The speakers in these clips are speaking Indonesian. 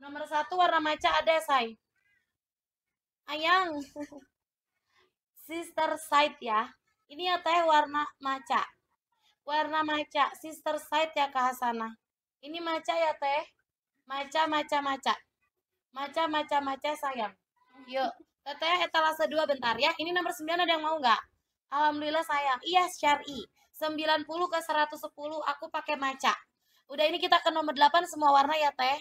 Nomor satu warna maca ada, Say. Ayang. Sister side ya. Ini ya teh warna maca. Warna maca, sister side ya ke Ini maca ya teh. Maca, maca, maca. Maca, maca, maca sayang. Yuk. Teteh etalase dua bentar ya. Ini nomor sembilan ada yang mau nggak? Alhamdulillah sayang. Iya syari. sembilan puluh ke seratus sepuluh aku pakai maca. Udah ini kita ke nomor delapan semua warna ya teh.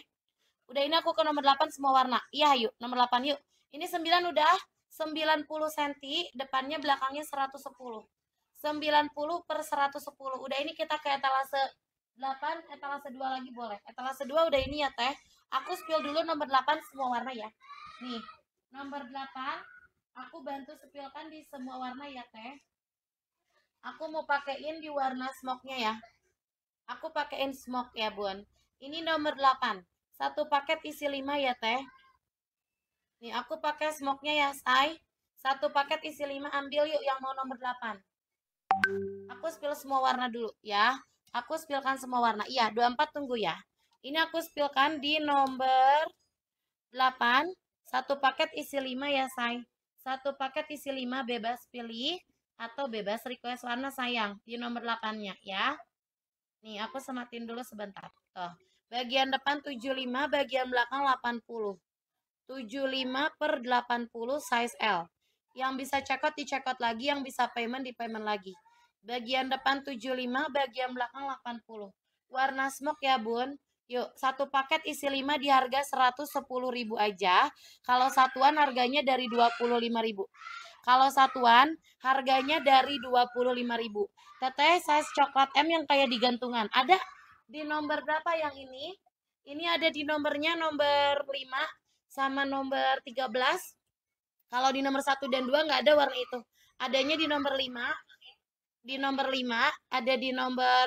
Udah ini aku ke nomor 8 semua warna. Iya yuk, nomor 8 yuk. Ini 9 udah 90 cm, depannya belakangnya 110. 90 per 110. Udah ini kita ke etalase 8, etalase 2 lagi boleh. Etalase 2 udah ini ya teh. Aku spill dulu nomor 8 semua warna ya. Nih, nomor 8 aku bantu spillkan di semua warna ya teh. Aku mau pakein di warna smoke-nya ya. Aku pakein smoke ya, Bun. Ini nomor 8. Satu paket isi lima ya, Teh. Nih, aku pakai smoknya ya, say Satu paket isi lima ambil yuk yang mau nomor 8. Aku spill semua warna dulu ya. Aku spillkan semua warna. Iya, 24 tunggu ya. Ini aku spillkan di nomor 8. Satu paket isi lima ya, say Satu paket isi lima bebas pilih atau bebas request warna sayang di nomor 8-nya ya. Nih, aku sematin dulu sebentar. Tuh. Bagian depan 75, bagian belakang 80. 75 per 80 size L. Yang bisa cekot di lagi, yang bisa payment di payment lagi. Bagian depan 75, bagian belakang 80. Warna smoke ya bun. Yuk, satu paket isi 5 di harga 110.000 aja. Kalau satuan harganya dari 25.000. Kalau satuan harganya dari 25.000. Teteh size coklat M yang kayak digantungan. Ada? di nomor berapa yang ini? Ini ada di nomornya nomor 5 sama nomor 13. Kalau di nomor 1 dan 2 nggak ada warna itu. Adanya di nomor 5. Di nomor 5, ada di nomor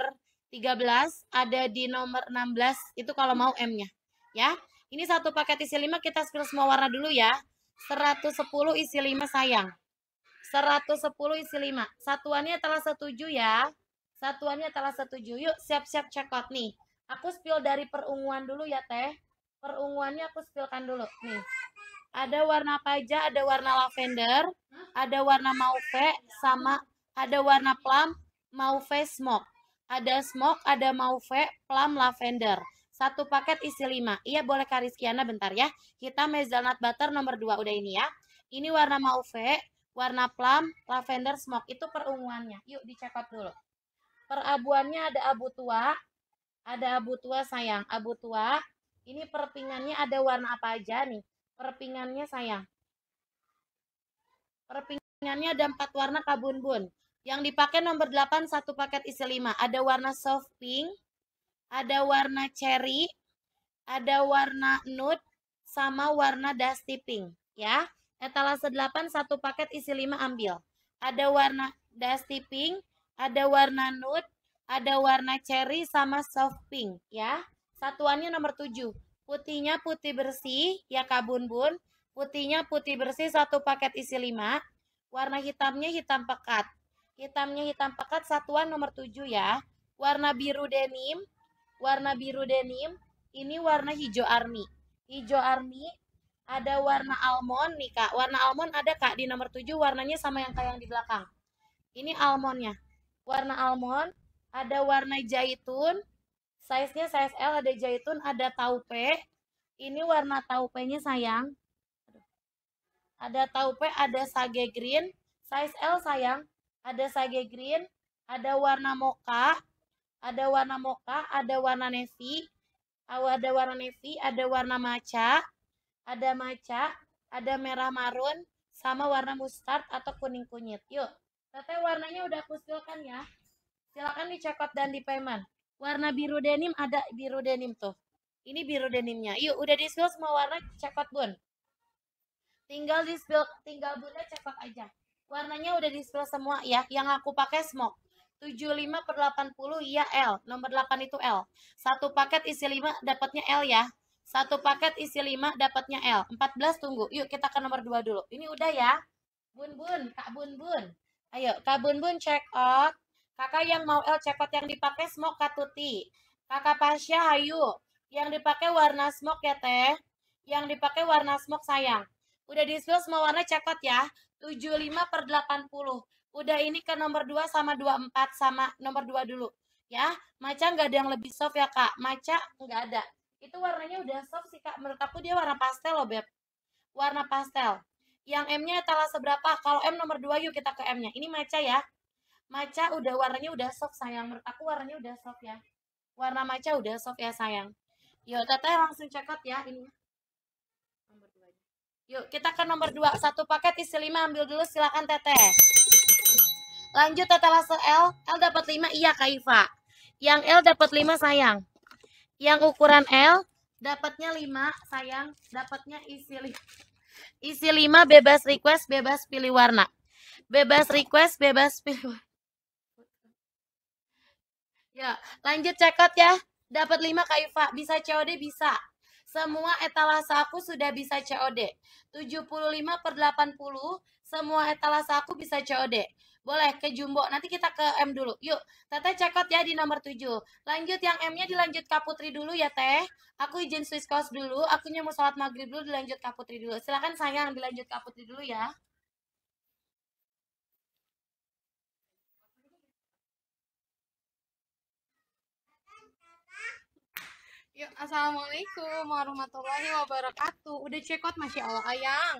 13, ada di nomor 16. Itu kalau mau M-nya. Ya. Ini satu paket isi 5 kita spill semua warna dulu ya. 110 isi 5 sayang. 110 isi 5. Satuannya telah setuju ya. Satuannya telah setuju. Yuk, siap-siap check out nih. Aku spill dari perunguan dulu ya, Teh. Perunguannya aku spillkan dulu. Nih. Ada warna paja, ada warna lavender, ada warna mauve, sama ada warna plum, mauve smoke. Ada smoke, ada mauve, plum, lavender. Satu paket isi lima. Iya, boleh Rizkiana bentar ya. Kita hazelnut butter nomor dua udah ini ya. Ini warna mauve, warna plum, lavender, smoke. Itu perunguannya. Yuk, dicekot dulu perabuannya ada abu tua, ada abu tua sayang, abu tua. Ini perpingannya ada warna apa aja nih? Perpingannya sayang. Perpingannya ada empat warna kabun bun. Yang dipakai nomor 8 satu paket isi lima. Ada warna soft pink, ada warna cherry, ada warna nude, sama warna dusty pink. Ya, etalase 8 satu paket isi lima ambil. Ada warna dusty pink, ada warna nude, ada warna cherry sama soft pink ya. Satuannya nomor 7. Putihnya putih bersih ya Kak Bun Bun. Putihnya putih bersih satu paket isi 5. Warna hitamnya hitam pekat. Hitamnya hitam pekat satuan nomor 7 ya. Warna biru denim, warna biru denim, ini warna hijau army. Hijau army ada warna almond nih kak warna almond ada kak di nomor 7 warnanya sama yang kayak yang di belakang ini almondnya warna almond, ada warna jahitun, size-nya size L ada jahitun, ada taupe. Ini warna taupe nya sayang. Ada taupe, ada sage green, size L sayang, ada sage green, ada warna mocha, ada warna mocha, ada warna navy, ada warna navy, ada warna maca, ada maca, ada merah marun, sama warna mustard atau kuning kunyit. Yuk. Teteh warnanya udah aku kan ya. Silakan dicokot dan dipeman. Warna biru denim ada biru denim tuh. Ini biru denimnya. Yuk, udah spill semua warna cekot bun. Tinggal spill, tinggal bunda cekot aja. Warnanya udah spill semua ya. Yang aku pakai smoke. 75 per 80 iya L. Nomor 8 itu L. Satu paket isi 5 dapatnya L ya. Satu paket isi 5 dapatnya L. 14 tunggu. Yuk kita ke nomor 2 dulu. Ini udah ya. Bun bun, Kak Bun bun. Ayo, Kabun Bun check out. Kakak yang mau L eh, check out yang dipakai smoke katuti. Kakak Pasya Hayu, yang dipakai warna smoke ya Teh. Yang dipakai warna smoke sayang. Udah di semua warna check out ya. 75 per 80. Udah ini ke nomor 2 sama 24 sama nomor 2 dulu. Ya, maca nggak ada yang lebih soft ya kak. Maca nggak ada. Itu warnanya udah soft sih kak. Menurut aku dia warna pastel loh Beb. Warna pastel. Yang M-nya etalase seberapa? Kalau M nomor 2 yuk kita ke M-nya. Ini maca ya. Maca udah warnanya udah soft sayang. Menurut aku warnanya udah soft ya. Warna maca udah soft ya sayang. Yuk teteh langsung cekot ya ini. Nomor dua. Yuk kita ke nomor 2. Satu paket isi 5 ambil dulu silakan teteh. Lanjut teteh laser L. L dapat 5 iya Kaifa. Yang L dapat 5 sayang. Yang ukuran L dapatnya 5 sayang, dapatnya isi 5. Isi 5 bebas request, bebas pilih warna. Bebas request, bebas pilih warna. Ya, lanjut out ya. Dapat 5 Kak Iva. Bisa COD? Bisa. Semua etalase aku sudah bisa COD. 75 per 80, semua etalase aku bisa COD. Boleh ke Jumbo. Nanti kita ke M dulu. Yuk, Teteh cekot ya di nomor 7. Lanjut yang M-nya dilanjut Kak Putri dulu ya, Teh. Aku izin Swiss Coast dulu. Akunya mau sholat maghrib dulu, dilanjut Kak Putri dulu. Silahkan sayang, dilanjut Kak Putri dulu ya. Yuk, Assalamualaikum warahmatullahi wabarakatuh. Udah cekot, Masya Allah, ayang.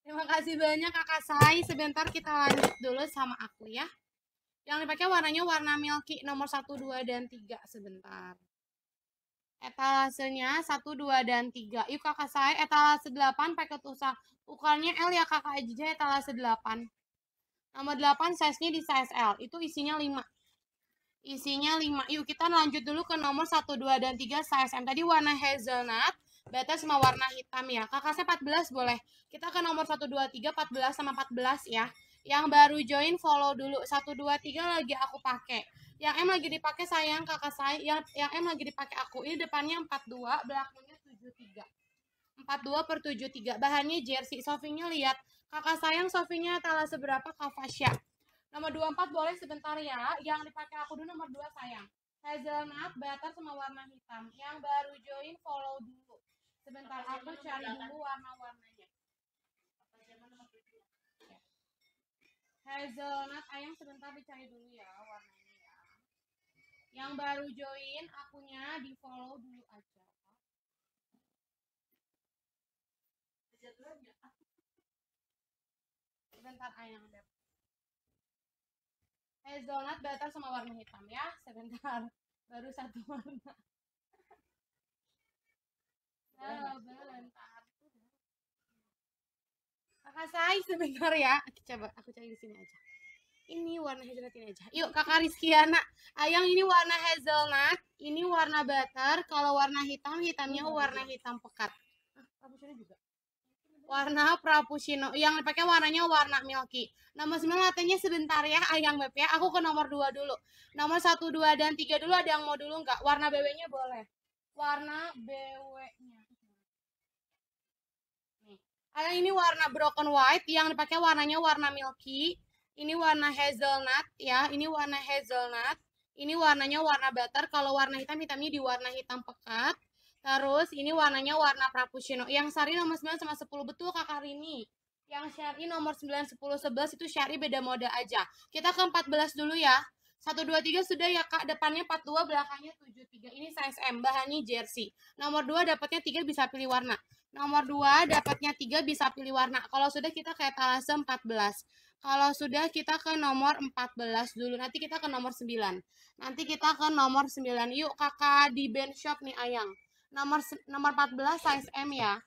Terima kasih banyak kakak Sai. Sebentar kita lanjut dulu sama aku ya. Yang dipakai warnanya warna milky nomor 1, 2, dan 3 sebentar. Etalasenya 1, 2, dan 3. Yuk kakak Sai, etalase 8 pakai tusak. Ukurannya L ya kakak aja etalase 8. Nomor 8 size-nya di size L. Itu isinya 5. Isinya 5. Yuk kita lanjut dulu ke nomor 1, 2, dan 3 size M. Tadi warna hazelnut Beta sama warna hitam ya. Kakak saya 14 boleh. Kita ke nomor 1, 2, 3, 14 sama 14 ya. Yang baru join follow dulu. 1, 2, 3 lagi aku pakai. Yang M lagi dipakai sayang kakak saya. Yang, yang M lagi dipakai aku. Ini depannya 42, belakangnya 73. 42 per 73. Bahannya jersey. Sofinya lihat. Kakak sayang Sofinya telah seberapa Kak Fasya. Nomor 24 boleh sebentar ya. Yang dipakai aku dulu nomor 2 sayang. Hazelnut, butter sama warna hitam. Yang baru join follow dulu. Sebentar, aku cari dulu warna-warnanya. Ya. Hazelnut ayam sebentar dicari dulu ya warnanya ya. Yang baru join akunya di follow dulu aja. Sebentar ayam Hazelnut batal sama warna hitam ya. Sebentar. Baru satu warna. Kakak saya sebentar ya. Aku coba aku cari di sini aja. Ini warna hazelnut ini aja. Yuk kakak rizky anak Ayang ini warna hazelnut, ini warna butter. Kalau warna hitam, hitamnya warna hitam pekat. Ah, juga warna Frappuccino yang pakai warnanya warna milky. Nomor 9 latenya sebentar ya, Ayang Beb ya. Aku ke nomor dua dulu. Nomor satu dua dan tiga dulu ada yang mau dulu nggak? Warna BW-nya boleh. Warna BW-nya. Kalian ini warna broken white, yang dipakai warnanya warna milky. Ini warna hazelnut ya, ini warna hazelnut. Ini warnanya warna butter, kalau warna hitam hitamnya di warna hitam pekat. Terus ini warnanya warna frappuccino. Yang sari nomor 9 sama 10 betul Kakak Rini. Yang syari nomor 9, 10, 11 itu syari beda mode aja. Kita ke 14 dulu ya. 1, 2, 3 sudah ya kak, depannya 42, belakangnya 73. Ini size M, bahannya jersey. Nomor 2 dapatnya 3 bisa pilih warna. Nomor 2, dapatnya 3 bisa pilih warna. Kalau sudah kita ke etalase 14. Kalau sudah kita ke nomor 14 dulu. Nanti kita ke nomor 9. Nanti kita ke nomor 9. Yuk kakak di band shop nih Ayang. Nomor nomor 14 size M ya.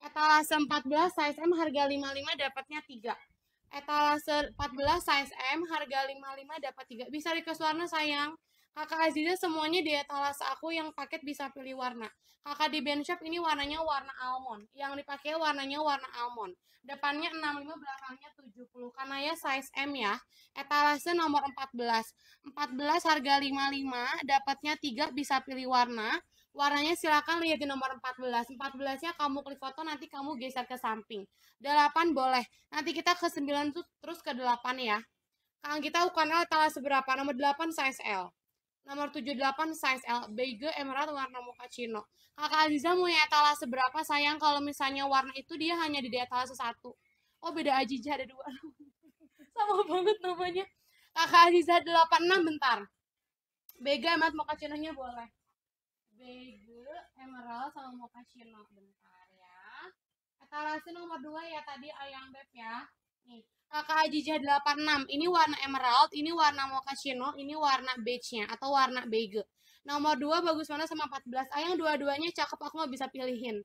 Etalase 14 size M harga 55 dapatnya 3. Etalase 14 size M harga 55 dapat 3. Bisa request warna sayang. Kakak Aziza semuanya di etalase aku yang paket bisa pilih warna. Kakak di band shop ini warnanya warna almond. Yang dipakai warnanya warna almond. Depannya 65, belakangnya 70. Karena ya size M ya. Etalase nomor 14. 14 harga 55, dapatnya 3 bisa pilih warna. Warnanya silakan lihat di nomor 14. 14-nya kamu klik foto nanti kamu geser ke samping. 8 boleh. Nanti kita ke 9 terus ke 8 ya. Kang kita ukuran L etalase berapa? Nomor 8 size L. Nomor 78 size L, beige emerald warna mochaccino. Kakak Aziza mau etalase seberapa sayang kalau misalnya warna itu dia hanya di etalase satu. Oh beda Aziza ada dua. Sama banget namanya. Kakak Aziza 86 bentar. Beige emerald mochaccino-nya boleh. Beige emerald sama mochaccino bentar ya. Etalase nomor dua ya tadi Ayang Beb ya kakak Ajijah 86. Ini warna emerald, ini warna mochaccino, ini warna beige-nya atau warna beige. Nomor 2 bagus mana sama 14. Ayang dua-duanya cakep, aku mau bisa pilihin.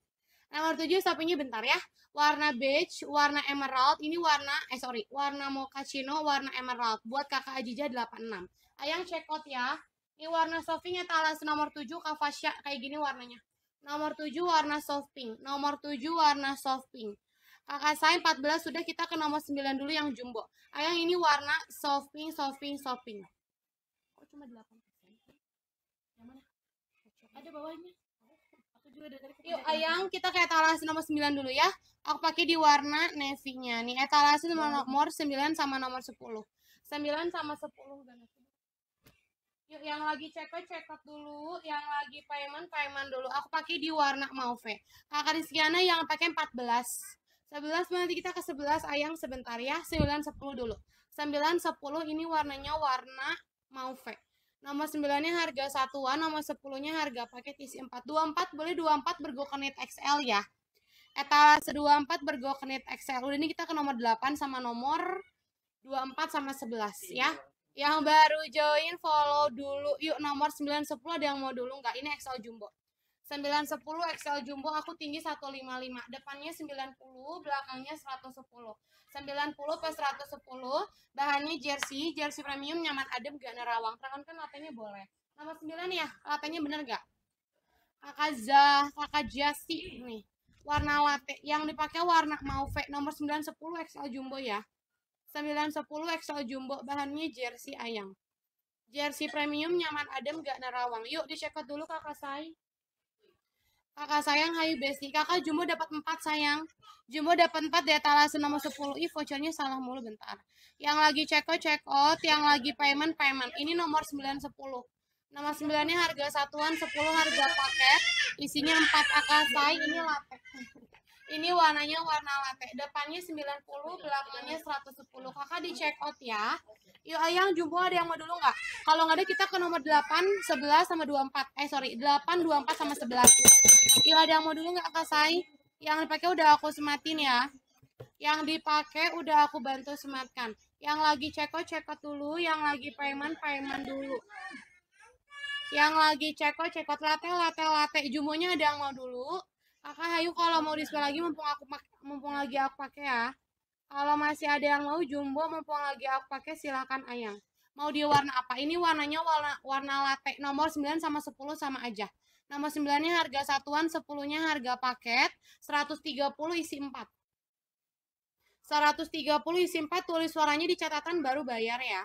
Nomor 7 sapinya bentar ya. Warna beige, warna emerald, ini warna eh sorry, warna mochaccino, warna emerald buat kakak Ajijah 86. Ayang check out ya. Ini warna soft nya talas nomor 7 Kak Fasya kayak gini warnanya. Nomor 7 warna soft pink. Nomor 7 warna soft pink. Kakak saya 14 sudah kita ke nomor 9 dulu yang jumbo. Ayang ini warna soft pink, soft pink, soft pink. Kok cuma 8 Ada bawahnya. Aku juga dari Yuk, Ayang, kita ke etalase nomor 9 dulu ya. Aku pakai di warna navy-nya. Nih, etalase nomor, nomor 9 sama nomor 10. 9 sama 10 banget. Yuk, yang lagi check out, check out dulu. Yang lagi payment, payment dulu. Aku pakai di warna mauve. Kakak Rizkiana yang pakai 14. 11 nanti kita ke 11 ayang sebentar ya. 9 10 dulu. 9 10 ini warnanya warna mauve. Nomor 9-nya harga satuan, nomor 10-nya harga paket isi 4. 24 boleh 24 bergokenet XL ya. Etalase 24 bergokenet XL. Udah ini kita ke nomor 8 sama nomor 24 sama 11 ya. Yang baru join follow dulu. Yuk nomor 9 10 ada yang mau dulu enggak? Ini XL jumbo. 910 XL jumbo aku tinggi 155 depannya 90 belakangnya 110 90 pas 110 bahannya jersey jersey premium nyaman adem gak nerawang rekan kan latenya boleh nomor 9 ya latenya bener gak kakak Zah kakak Jasi nih warna latte yang dipakai warna mauve nomor 910 XL jumbo ya 910 XL jumbo bahannya jersey ayam jersey premium nyaman adem gak nerawang yuk dicek dulu kakak saya Kakak sayang, hai Besti. Kakak Jumbo dapat empat sayang. Jumbo dapat empat di etalase nomor sepuluh Ih, vouchernya salah mulu bentar. Yang lagi check out, check out. Yang lagi payment, payment. Ini nomor sembilan sepuluh. Nomor 9 nya harga satuan, sepuluh, harga paket. Isinya 4 akasai, ini latek. Ini warnanya warna latte. Depannya 90, belakangnya 110. Kakak di check out ya. Yuk ayang jumbo ada yang mau dulu nggak? Kalau nggak ada kita ke nomor 8, 11 sama 24. Eh sorry, 8, 24 sama 11. Yuk ada yang mau dulu nggak Kak Sai? Yang dipakai udah aku sematin ya. Yang dipakai udah aku bantu sematkan. Yang lagi check out, check out dulu. Yang lagi payment, payment dulu yang lagi check out check out latte latte latte jumbonya ada yang mau dulu Kakak Hayu kalau mau diskon lagi mumpung aku mumpung lagi aku pakai ya. Kalau masih ada yang mau jumbo mumpung lagi aku pakai silakan Ayang. Mau dia warna apa? Ini warnanya warna, warna latte nomor 9 sama 10 sama aja. Nomor 9-nya harga satuan, 10-nya harga paket, 130 isi 4. 130 isi 4 tulis suaranya di catatan baru bayar ya.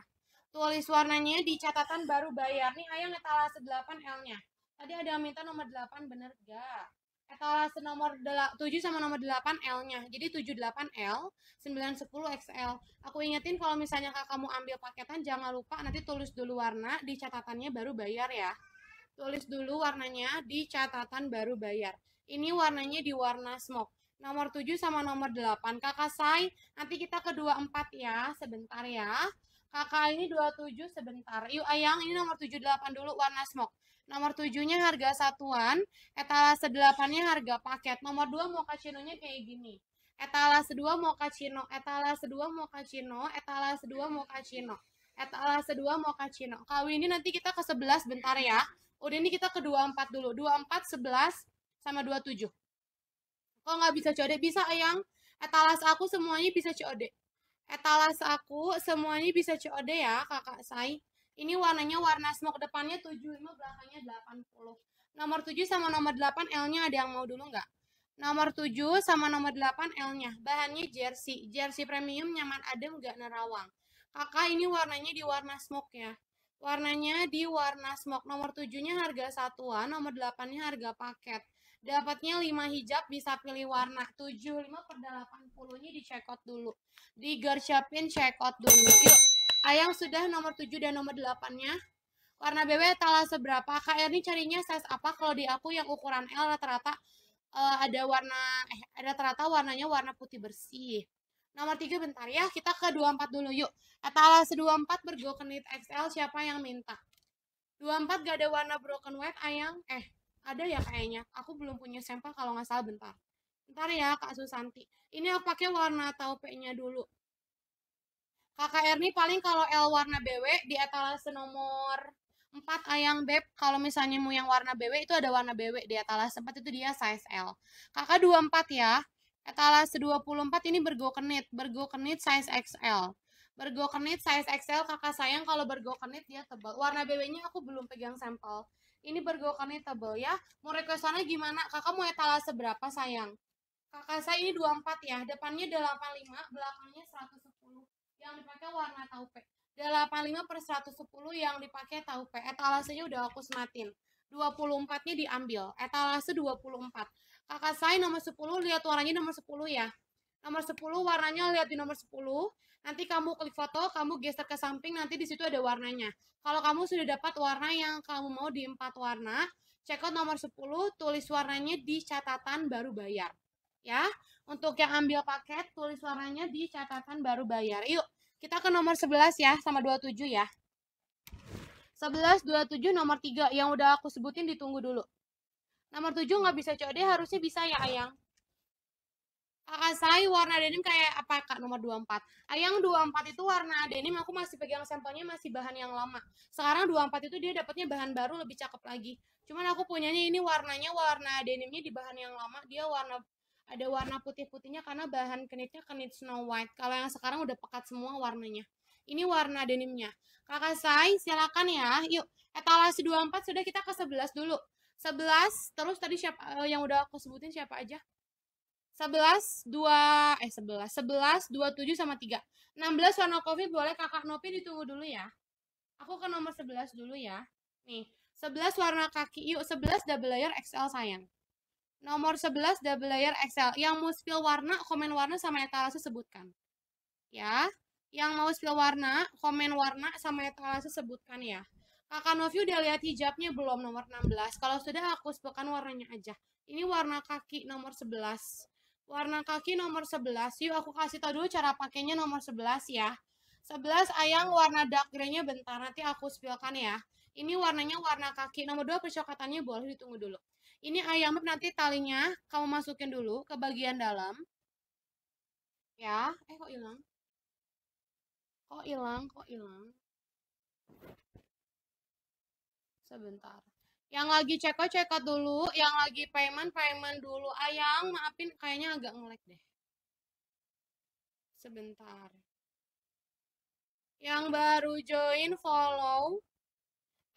Tulis warnanya di catatan baru bayar. Nih ayang etalase 8 L-nya. Tadi ada yang minta nomor 8 bener gak? etalase eh, nomor 7 sama nomor 8 L-nya. Jadi 78 L, 910 XL. Aku ingetin kalau misalnya kamu ambil paketan jangan lupa nanti tulis dulu warna di catatannya baru bayar ya. Tulis dulu warnanya di catatan baru bayar. Ini warnanya di warna smoke. Nomor 7 sama nomor 8. Kakak Sai, nanti kita ke 24 ya, sebentar ya. Kakak ini 27 sebentar. Yuk Ayang, ini nomor 78 dulu warna smoke. Nomor tujuhnya harga satuan, etalase delapannya harga paket. Nomor dua mau mochaccinonya kayak gini. Etalase dua mau kacino, etalase dua mau kacino, etalase dua mau kacino, etalase dua mau kacino. Kau ini nanti kita ke sebelas bentar ya. Udah ini kita ke dua empat dulu. Dua empat sebelas sama dua tujuh. Kalau nggak bisa COD, bisa ayang. Etalase aku semuanya bisa COD. Etalase aku semuanya bisa COD ya kakak saya ini warnanya warna smoke depannya 75, belakangnya 80. Nomor 7 sama nomor 8 L-nya ada yang mau dulu nggak? Nomor 7 sama nomor 8 L-nya. Bahannya jersey. Jersey premium nyaman adem nggak nerawang. Kakak ini warnanya di warna smoke ya. Warnanya di warna smoke. Nomor 7-nya harga satuan, nomor 8-nya harga paket. Dapatnya 5 hijab, bisa pilih warna. 75 per 80-nya di check out dulu. Di Gershopin checkout check out dulu. Yuk. Ayang sudah nomor 7 dan nomor 8-nya. Warna BW talas seberapa? Kak ini carinya size apa? Kalau di aku yang ukuran L rata-rata uh, ada warna eh ada rata-rata warnanya warna putih bersih. Nomor 3 bentar ya, kita ke 24 dulu yuk. Atala 24 bergoken knit XL siapa yang minta? 24 gak ada warna broken white ayang eh ada ya kayaknya. Aku belum punya sampel kalau nggak salah bentar. Bentar ya Kak Susanti. Ini aku pakai warna taupe-nya dulu. Kakak Erni paling kalau L warna BW di etalase nomor 4 ayang beb kalau misalnya mau yang warna BW itu ada warna BW di etalase 4 itu dia size L. Kakak 24 ya. Etalase 24 ini bergokenit, bergokenit size XL. Bergokenit size XL kakak sayang kalau bergokenit dia tebal. Warna BW-nya aku belum pegang sampel. Ini bergokenit tebal ya. Mau requestannya gimana? Kakak mau etalase berapa sayang? Kakak saya ini 24 ya. Depannya 85, belakangnya 100 yang dipakai warna taupe. 85 per 110 yang dipakai taupe. Etalasenya udah aku sematin. 24-nya diambil. Etalase 24. Kakak saya nomor 10, lihat warnanya nomor 10 ya. Nomor 10, warnanya lihat di nomor 10. Nanti kamu klik foto, kamu geser ke samping, nanti di situ ada warnanya. Kalau kamu sudah dapat warna yang kamu mau di empat warna, check out nomor 10, tulis warnanya di catatan baru bayar. Ya, untuk yang ambil paket, tulis suaranya di catatan baru bayar. Yuk, kita ke nomor 11 ya, sama 27 ya. 11, 27, nomor 3 yang udah aku sebutin ditunggu dulu. Nomor 7 nggak bisa COD, harusnya bisa ya, Ayang. Kakak saya warna denim kayak apa kak nomor 24 Ayang 24 itu warna denim aku masih pegang sampelnya masih bahan yang lama Sekarang 24 itu dia dapatnya bahan baru lebih cakep lagi Cuman aku punyanya ini warnanya warna denimnya di bahan yang lama Dia warna ada warna putih-putihnya karena bahan kenitnya kenit Snow White. Kalau yang sekarang udah pekat semua warnanya. Ini warna denimnya. Kakak Sai, silakan ya. Yuk, etalase 24 sudah kita ke 11 dulu. 11, terus tadi siapa eh, yang udah aku sebutin siapa aja? 11, 2, eh 11, 11, 27 sama 3. 16 warna kopi boleh kakak Nopi ditunggu dulu ya. Aku ke nomor 11 dulu ya. Nih, 11 warna kaki, yuk 11 double layer XL sayang. Nomor 11 double layer XL. Yang mau spill warna, komen warna sama etalase sebutkan. Ya. Yang mau spill warna, komen warna sama etalase sebutkan ya. Kakak Novi udah lihat hijabnya belum nomor 16. Kalau sudah aku sebutkan warnanya aja. Ini warna kaki nomor 11. Warna kaki nomor 11. Yuk aku kasih tahu dulu cara pakainya nomor 11 ya. 11 ayang warna dark grey-nya bentar nanti aku spillkan ya. Ini warnanya warna kaki. Nomor 2 persyokatannya boleh ditunggu dulu. Ini ayam nanti talinya kamu masukin dulu ke bagian dalam. Ya, eh kok hilang? Kok hilang? Kok hilang? Sebentar. Yang lagi cekot cekot dulu, yang lagi payment payment dulu. ayam maafin kayaknya agak ngelag deh. Sebentar. Yang baru join follow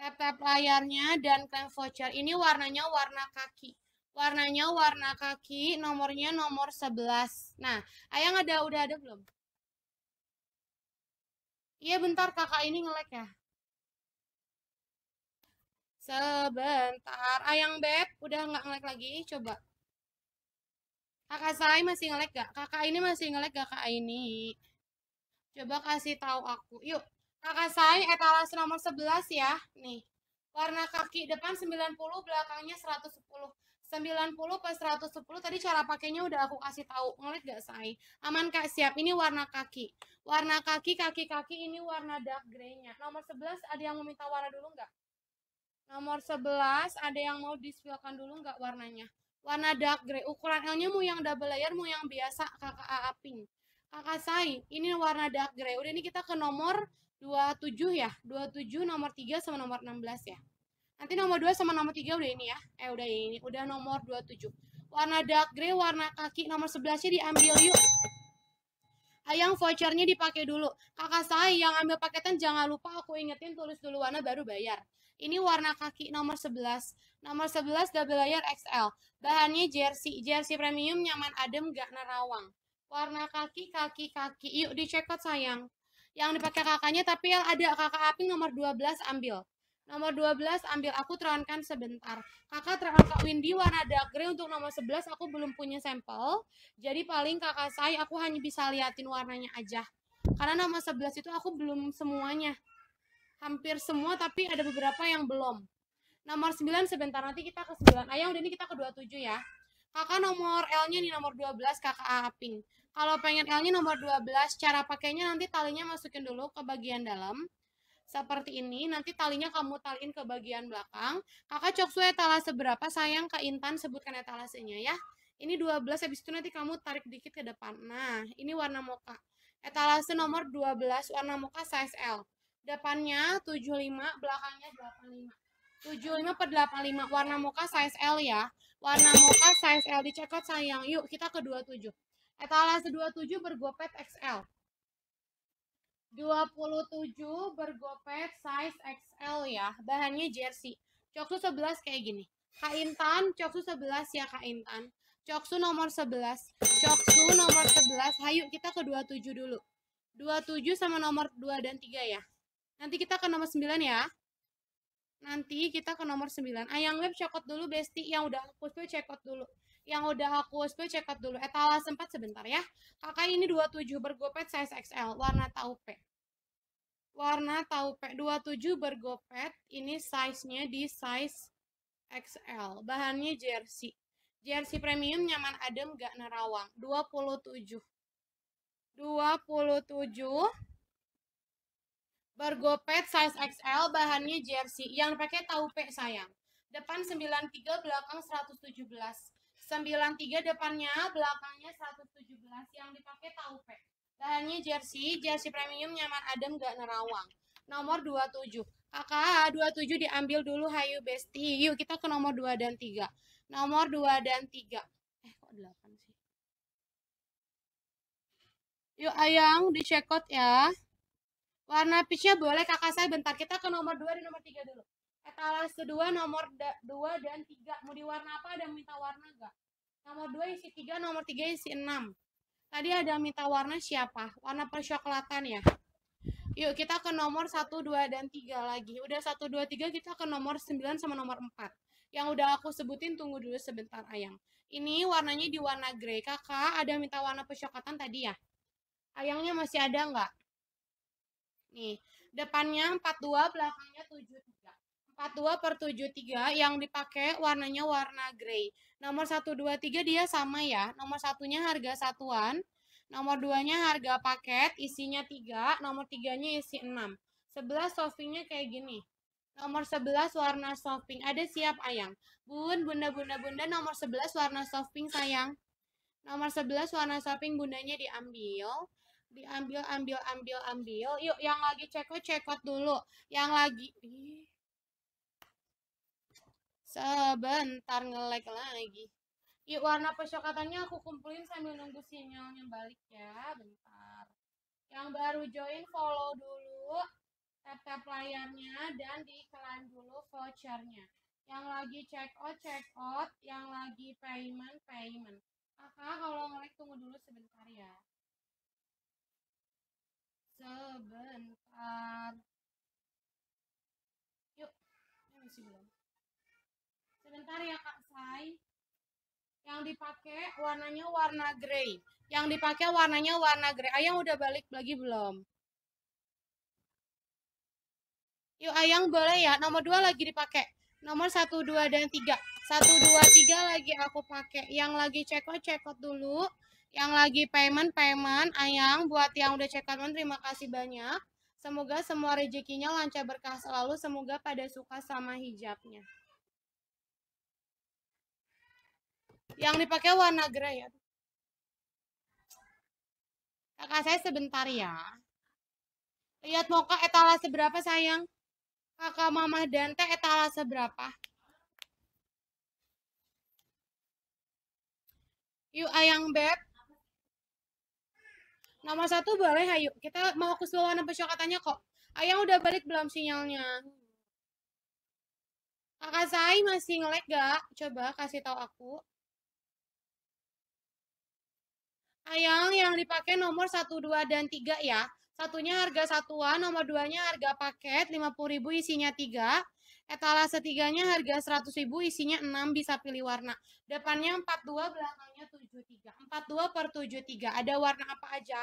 tap-tap layarnya dan klaim voucher. Ini warnanya warna kaki. Warnanya warna kaki, nomornya nomor 11. Nah, Ayang ada udah ada belum? Iya bentar kakak ini ngelek ya. Sebentar. Ayang Beb, udah nggak ngelek lagi? Coba. Kakak saya masih ngelek gak? Kakak ini masih ngelek gak kakak ini? Coba kasih tahu aku. Yuk, Kakak saya etalase nomor 11 ya. Nih. Warna kaki depan 90, belakangnya 110. 90 plus 110 tadi cara pakainya udah aku kasih tahu. Ngelit gak, saya Aman Kak, siap. Ini warna kaki. Warna kaki, kaki-kaki ini warna dark grey-nya. Nomor 11 ada yang mau minta warna dulu enggak? Nomor 11 ada yang mau dispilkan dulu enggak warnanya? Warna dark grey. Ukuran L-nya mau yang double layer, mau yang biasa, Kakak Aapin pink. Kakak Sai, ini warna dark grey. Udah ini kita ke nomor 27 ya. 27 nomor 3 sama nomor 16 ya. Nanti nomor 2 sama nomor 3 udah ini ya. Eh udah ini, udah nomor 27. Warna dark grey, warna kaki nomor 11-nya diambil yuk. Ayang vouchernya dipakai dulu. Kakak saya yang ambil paketan jangan lupa aku ingetin tulis dulu warna baru bayar. Ini warna kaki nomor 11. Nomor 11 double layer XL. Bahannya jersey. Jersey premium nyaman adem gak nerawang. Warna kaki, kaki, kaki. Yuk dicekot sayang yang dipakai kakaknya tapi yang ada kakak Aping nomor 12 ambil nomor 12 ambil aku terangkan sebentar kakak terangkan Kak Windy warna dark grey untuk nomor 11 aku belum punya sampel jadi paling kakak saya aku hanya bisa liatin warnanya aja karena nomor 11 itu aku belum semuanya hampir semua tapi ada beberapa yang belum nomor 9 sebentar nanti kita ke 9 ayah udah ini kita ke 27 ya kakak nomor L nya nih nomor 12 kakak A Aping kalau pengen L-nya nomor 12, cara pakainya nanti talinya masukin dulu ke bagian dalam. Seperti ini, nanti talinya kamu taliin ke bagian belakang. Kakak coksu etalase berapa? Sayang ke Intan sebutkan etalasenya ya. Ini 12, habis itu nanti kamu tarik dikit ke depan. Nah, ini warna moka. Etalase nomor 12, warna moka size L. Depannya 75, belakangnya 85. 75 per 85 warna moka size L ya. Warna moka size L dicekot sayang. Yuk kita ke 27. Etalase 27 bergopet XL. 27 bergopet size XL ya. Bahannya jersey. Coksu 11 kayak gini. Kak Intan, Coksu 11 ya Kak Intan. Coksu nomor 11. Coksu nomor 11. Hayu kita ke 27 dulu. 27 sama nomor 2 dan 3 ya. Nanti kita ke nomor 9 ya. Nanti kita ke nomor 9. Ayang web check out dulu Besti yang udah aku check out dulu yang udah aku spill check out dulu etalase eh, sempat sebentar ya kakak ini 27 bergopet size XL warna taupe warna taupe 27 bergopet ini size-nya di size XL bahannya jersey jersey premium nyaman adem gak nerawang 27 27 bergopet size XL bahannya jersey yang pakai taupe sayang depan 93 belakang 117 93 depannya, belakangnya 117 yang dipakai taupe. Bahannya jersey, jersey premium nyaman adem gak nerawang. Nomor 27. Kakak 27 diambil dulu hayu besti. Yuk kita ke nomor 2 dan 3. Nomor 2 dan 3. Eh kok 8 sih? Yuk ayang di check out ya. Warna peachnya boleh kakak saya bentar. Kita ke nomor 2 dan nomor 3 dulu etalase 2 nomor dua dan tiga mau diwarna apa ada minta warna gak? nomor dua isi tiga nomor tiga isi enam tadi ada minta warna siapa? warna percoklatan ya yuk kita ke nomor satu dua dan tiga lagi udah satu dua tiga kita ke nomor sembilan sama nomor empat yang udah aku sebutin tunggu dulu sebentar ayang ini warnanya di warna grey kakak ada minta warna percoklatan tadi ya ayangnya masih ada nggak nih depannya empat dua belakangnya tujuh 42 per 73 yang dipakai warnanya warna grey. Nomor 123 dia sama ya. Nomor satunya harga satuan. Nomor 2-nya harga paket, isinya 3. Nomor 3-nya isi 6. 11 softingnya kayak gini. Nomor 11 warna soft pink. Ada siap, Ayang? Bun, bunda, bunda, bunda, nomor 11 warna soft pink, sayang. Nomor 11 warna soft pink, bundanya diambil. Diambil, ambil, ambil, ambil. Yuk, yang lagi cekot, cekot dulu. Yang lagi... Ih, Sebentar nge ngelag lagi. Yuk warna pesokatannya aku kumpulin sambil nunggu sinyalnya balik ya. Bentar. Yang baru join follow dulu tap-tap layarnya dan diklaim dulu vouchernya. Yang lagi check out check out, yang lagi payment payment. Kakak kalau ngelag tunggu dulu sebentar ya. Sebentar. Yuk, ini masih belum. Sebentar ya Kak Sai. Yang dipakai warnanya warna grey. Yang dipakai warnanya warna grey. Ayang udah balik lagi belum? Yuk Ayang boleh ya. Nomor dua lagi dipakai. Nomor satu dua dan tiga satu dua tiga lagi aku pakai. Yang lagi cekot, cekot dulu. Yang lagi payment, payment. Ayang buat yang udah cekot, terima kasih banyak. Semoga semua rezekinya lancar berkah selalu. Semoga pada suka sama hijabnya. yang dipakai warna grey ya. Kakak saya sebentar ya. Lihat moka etalase berapa sayang? Kakak mama Dante teh etalase berapa? Yuk ayang beb. Nomor satu boleh ayo. Kita mau ke warna katanya kok. Ayang udah balik belum sinyalnya? Kakak saya masih ngelag gak? Coba kasih tahu aku. Ayang yang dipakai nomor 1, 2, dan 3 ya. Satunya harga satuan, nomor 2-nya harga paket, 50.000 isinya 3. Etalase 3-nya harga 100.000 isinya 6 bisa pilih warna. Depannya 42, belakangnya 73. 42 per 73. Ada warna apa aja?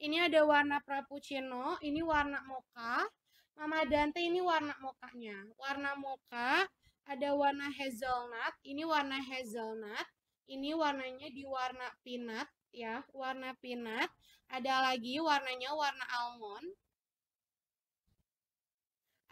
Ini ada warna Frappuccino, ini warna mocha. Mama Dante ini warna mokanya. Warna mocha, ada warna hazelnut, ini warna hazelnut. Ini warnanya di warna peanut, ya, warna peanut. Ada lagi warnanya warna almond.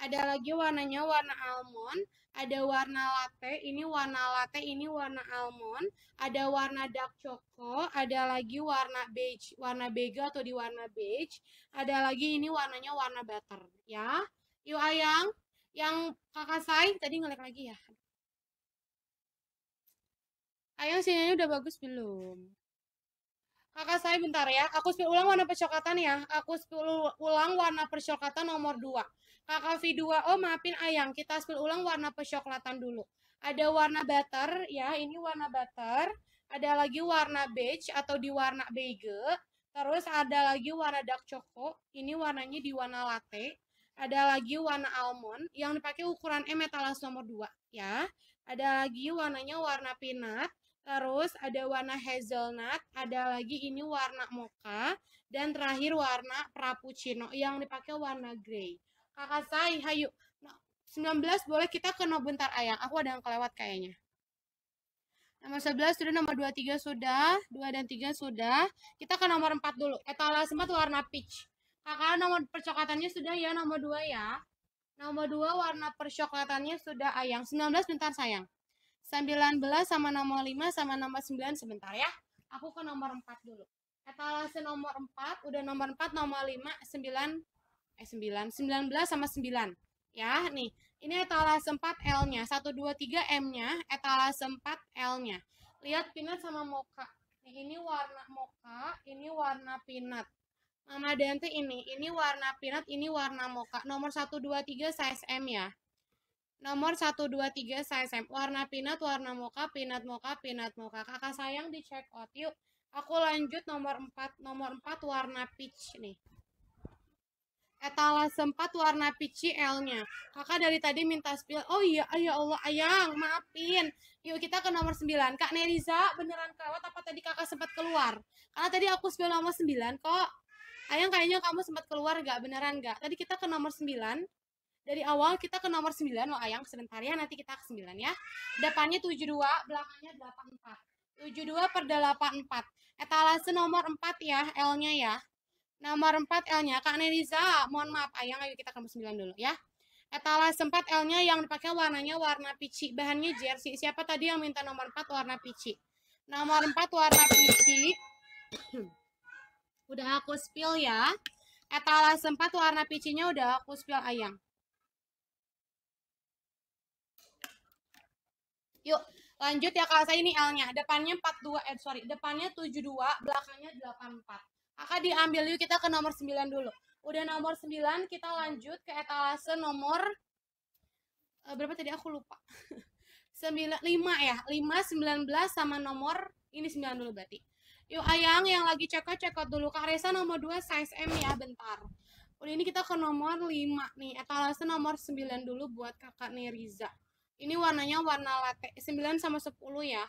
Ada lagi warnanya warna almond, ada warna latte, ini warna latte, ini warna almond, ada warna dark choco, ada lagi warna beige, warna beige atau di warna beige, ada lagi ini warnanya warna butter, ya. Yuk ayang, yang kakak saya tadi ngelek lagi ya. Ayang sinyalnya udah bagus belum? Kakak saya bentar ya. Aku spill ulang warna percokatan ya. Aku spill ulang warna percokatan nomor 2. Kakak v 2 oh maafin Ayang. Kita spill ulang warna percoklatan dulu. Ada warna butter ya. Ini warna butter. Ada lagi warna beige atau di warna beige. Terus ada lagi warna dark choco. Ini warnanya di warna latte. Ada lagi warna almond yang dipakai ukuran M metalas nomor 2 ya. Ada lagi warnanya warna peanut Terus ada warna hazelnut, ada lagi ini warna mocha, dan terakhir warna frappuccino yang dipakai warna grey. Kakak saya, hayu. 19 nah, boleh kita ke no bentar ayang. Aku ada yang kelewat kayaknya. Nomor 11 sudah, nomor 23 sudah, 2 dan 3 sudah. Kita ke nomor 4 dulu. Etalase 4 warna peach. Kakak nomor percoklatannya sudah ya, nomor 2 ya. Nomor 2 warna percoklatannya sudah ayang. 19 bentar sayang. 19 sama nomor 5 sama nomor 9 sebentar ya. Aku ke nomor 4 dulu. Etalase nomor 4, udah nomor 4, nomor 5, 9, eh 9, 19 sama 9. Ya, nih. Ini etalase 4 L-nya, 1, 2, 3 M-nya, etalase 4 L-nya. Lihat pinat sama moka. Nih, ini warna moka, ini warna pinat. Mama Dante ini, ini warna pinat, ini warna moka. Nomor 1, 2, 3 size M ya. Nomor dua tiga 3 Warna pinat, warna moka, pinat moka, pinat moka. Kakak sayang di check out yuk. Aku lanjut nomor 4. Nomor 4 warna peach nih. Etalase 4 warna peach L-nya. Kakak dari tadi minta spill. Oh iya, ayo ah, ya Allah, ayang, maafin. Yuk kita ke nomor 9. Kak Neriza beneran kelewat apa tadi kakak sempat keluar? Karena tadi aku spill nomor 9 kok. Ayang kayaknya kamu sempat keluar gak? Beneran gak? Tadi kita ke nomor 9 dari awal kita ke nomor 9 loh Ayang sebentar ya nanti kita ke 9 ya depannya 72 belakangnya 84 72 per 84 etalase nomor 4 ya L nya ya nomor 4 L nya Kak Neriza mohon maaf Ayang ayo kita ke nomor 9 dulu ya etalase 4 L nya yang dipakai warnanya warna pici bahannya jersey siapa tadi yang minta nomor 4 warna pici nomor 4 warna pici udah aku spill ya etalase 4 warna picinya udah aku spill ayang Yuk, lanjut ya Kak saya ini L-nya. Depannya 42, eh sorry, depannya 72, belakangnya 84. Kakak diambil yuk kita ke nomor 9 dulu. Udah nomor 9, kita lanjut ke etalase nomor eh, berapa tadi aku lupa. 9, 5 ya, 5, 19 sama nomor ini 9 dulu berarti. Yuk Ayang yang lagi cekot-cekot dulu. Kak Resa nomor 2 size M ya, bentar. Udah ini kita ke nomor 5 nih, etalase nomor 9 dulu buat kakak nih Riza. Ini warnanya warna latte 9 sama 10 ya.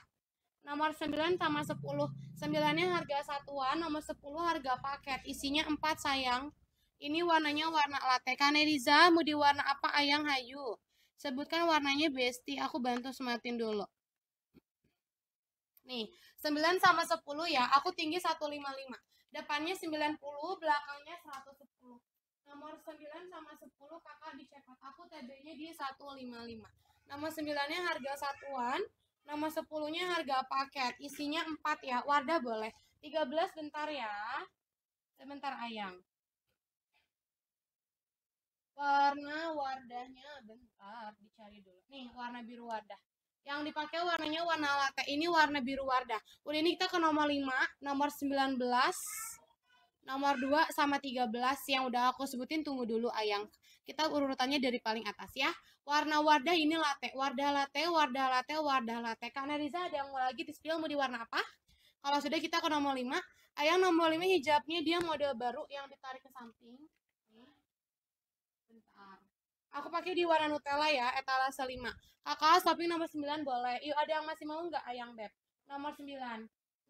Nomor 9 sama 10. 9-nya harga satuan, nomor 10 harga paket. Isinya 4 sayang. Ini warnanya warna latte. Kaneriza mau di warna apa Ayang Hayu? Sebutkan warnanya Besti. Aku bantu sematin dulu. Nih, 9 sama 10 ya. Aku tinggi 155. Depannya 90, belakangnya 110. Nomor 9 sama 10 kakak di Aku TB-nya di 155. Nama sembilannya harga satuan. Nama sepuluhnya harga paket. Isinya empat ya. Wardah boleh. 13 bentar ya. Sebentar ayang. Warna wardahnya bentar dicari dulu. Nih, warna biru wardah. Yang dipakai warnanya warna latte. Ini warna biru wardah. Udah ini kita ke nomor 5, nomor 19, nomor 2 sama 13 yang udah aku sebutin tunggu dulu Ayang. Kita urutannya dari paling atas ya. Warna Wardah ini latte, Wardah latte, Wardah latte, Wardah latte. Karena Riza ada yang mau lagi di spill mau di warna apa? Kalau sudah kita ke nomor 5. Ayang nomor 5 hijabnya dia model baru yang ditarik ke samping. Bentar. Aku pakai di warna Nutella ya, etalase 5. Kakak shopping nomor 9 boleh. Yuk ada yang masih mau nggak Ayang Beb? Nomor 9.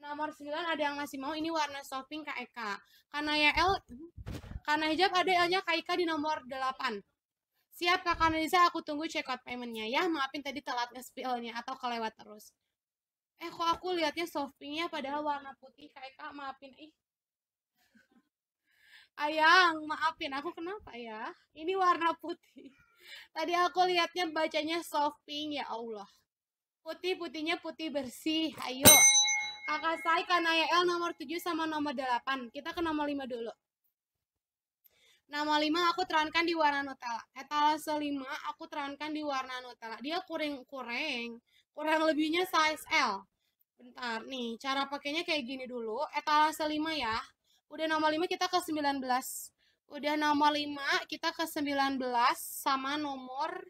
Nomor 9 ada yang masih mau ini warna soft pink Eka. Karena ya l karena hijab ada L-nya Eka di nomor 8. Siap Kak analisa aku tunggu check out paymentnya ya. Maafin tadi telat nge-spill-nya atau kelewat terus. Eh kok aku lihatnya soft pinknya padahal warna putih Eka, maafin ih. Ayang, maafin aku kenapa ya? Ini warna putih. Tadi aku lihatnya bacanya soft ya Allah. Putih-putihnya putih bersih. Ayo. Kakak Sai L nomor 7 sama nomor 8. Kita ke nomor 5 dulu. Nomor 5 aku terangkan di warna Nutella. Etalase 5 aku terangkan di warna Nutella. Dia kuring-kuring. Kurang lebihnya size L. Bentar nih, cara pakainya kayak gini dulu. Etalase 5 ya. Udah nomor 5 kita ke 19. Udah nomor 5 kita ke 19 sama nomor